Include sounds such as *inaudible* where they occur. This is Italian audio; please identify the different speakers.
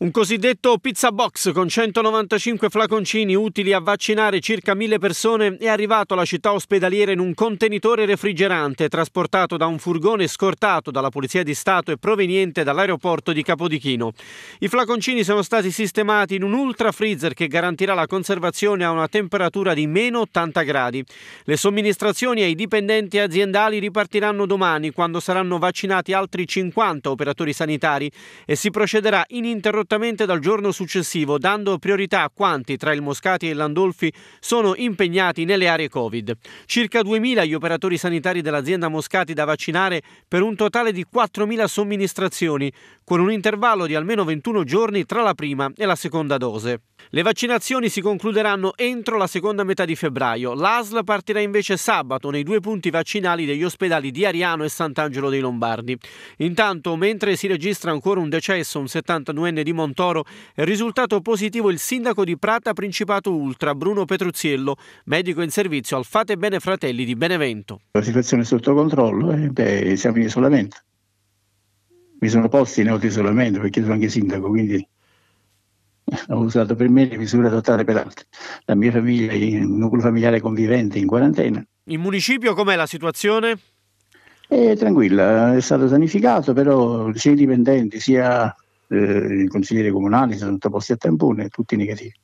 Speaker 1: Un cosiddetto pizza box con 195 flaconcini utili a vaccinare circa 1000 persone è arrivato alla città ospedaliera in un contenitore refrigerante trasportato da un furgone scortato dalla Polizia di Stato e proveniente dall'aeroporto di Capodichino. I flaconcini sono stati sistemati in un ultra freezer che garantirà la conservazione a una temperatura di meno 80 gradi. Le somministrazioni ai dipendenti aziendali ripartiranno domani quando saranno vaccinati altri 50 operatori sanitari e si procederà ininterrottamente direttamente dal giorno successivo, dando priorità a quanti tra il Moscati e l'Andolfi sono impegnati nelle aree Covid. Circa 2.000 gli operatori sanitari dell'azienda Moscati da vaccinare per un totale di 4.000 somministrazioni, con un intervallo di almeno 21 giorni tra la prima e la seconda dose. Le vaccinazioni si concluderanno entro la seconda metà di febbraio. L'ASL partirà invece sabato nei due punti vaccinali degli ospedali di Ariano e Sant'Angelo dei Lombardi. Intanto, mentre si registra ancora un decesso, un 72enne di Montoro è risultato positivo il sindaco di Prata Principato Ultra, Bruno Petruzziello, medico in servizio al Fate Bene Fratelli di Benevento.
Speaker 2: La situazione è sotto controllo e beh, siamo in isolamento. Mi sono posti in isolamento perché sono anche sindaco, quindi *laughs* ho usato per me le misure adottate per altri. La mia famiglia, il nucleo familiare convivente in quarantena.
Speaker 1: In municipio com'è la situazione?
Speaker 2: È eh, tranquilla, è stato sanificato, però sia i dipendenti sia eh, i consiglieri comunali si sono posti a tampone, tutti negativi.